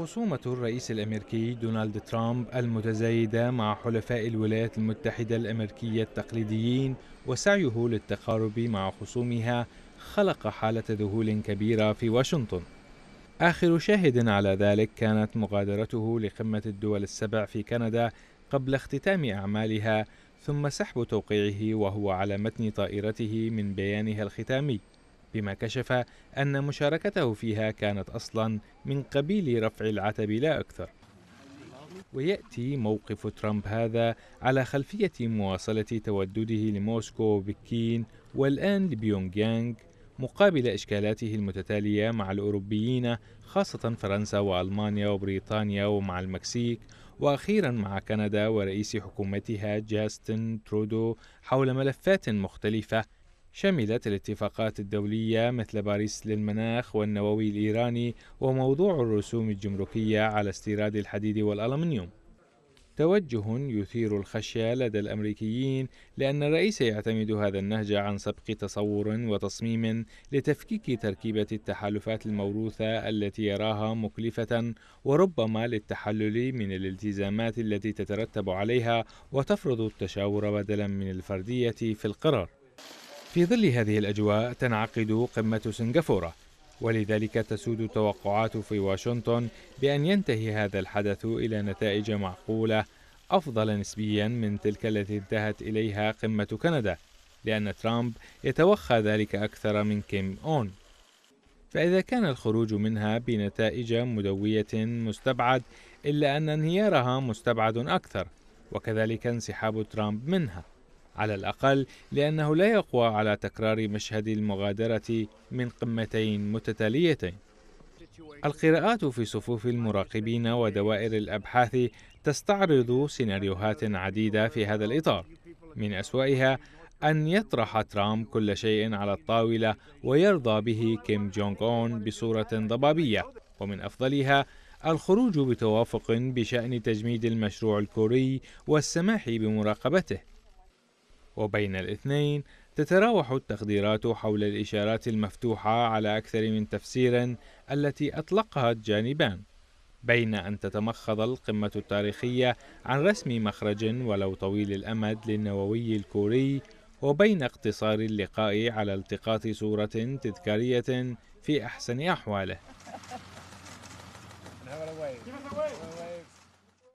خصومة الرئيس الأمريكي دونالد ترامب المتزايدة مع حلفاء الولايات المتحدة الأمريكية التقليديين وسعيه للتقارب مع خصومها خلق حالة ذهول كبيرة في واشنطن. آخر شاهد على ذلك كانت مغادرته لقمة الدول السبع في كندا قبل اختتام أعمالها ثم سحب توقيعه وهو على متن طائرته من بيانها الختامي. بما كشف أن مشاركته فيها كانت أصلا من قبيل رفع العتب لا أكثر ويأتي موقف ترامب هذا على خلفية مواصلة تودده لموسكو وبكين والآن لبيونغ يانغ مقابل إشكالاته المتتالية مع الأوروبيين خاصة فرنسا وألمانيا وبريطانيا ومع المكسيك وأخيرا مع كندا ورئيس حكومتها جاستن ترودو حول ملفات مختلفة شملت الاتفاقات الدولية مثل باريس للمناخ والنووي الإيراني وموضوع الرسوم الجمركية على استيراد الحديد والألمنيوم. توجه يثير الخشية لدى الأمريكيين لأن الرئيس يعتمد هذا النهج عن سبق تصور وتصميم لتفكيك تركيبة التحالفات الموروثة التي يراها مكلفة وربما للتحلل من الالتزامات التي تترتب عليها وتفرض التشاور بدلا من الفردية في القرار. في ظل هذه الأجواء تنعقد قمة سنغافورة ولذلك تسود التوقعات في واشنطن بأن ينتهي هذا الحدث إلى نتائج معقولة أفضل نسبيا من تلك التي انتهت إليها قمة كندا لأن ترامب يتوخى ذلك أكثر من كيم أون فإذا كان الخروج منها بنتائج مدوية مستبعد إلا أن انهيارها مستبعد أكثر وكذلك انسحاب ترامب منها على الأقل لأنه لا يقوى على تكرار مشهد المغادرة من قمتين متتاليتين. القراءات في صفوف المراقبين ودوائر الأبحاث تستعرض سيناريوهات عديدة في هذا الإطار، من أسوأها أن يطرح ترامب كل شيء على الطاولة ويرضى به كيم جونغ أون بصورة ضبابية، ومن أفضلها الخروج بتوافق بشأن تجميد المشروع الكوري والسماح بمراقبته. وبين الاثنين تتراوح التقديرات حول الإشارات المفتوحة على أكثر من تفسير التي أطلقها الجانبان بين أن تتمخض القمة التاريخية عن رسم مخرج ولو طويل الأمد للنووي الكوري وبين اقتصار اللقاء على التقاط صورة تذكارية في أحسن أحواله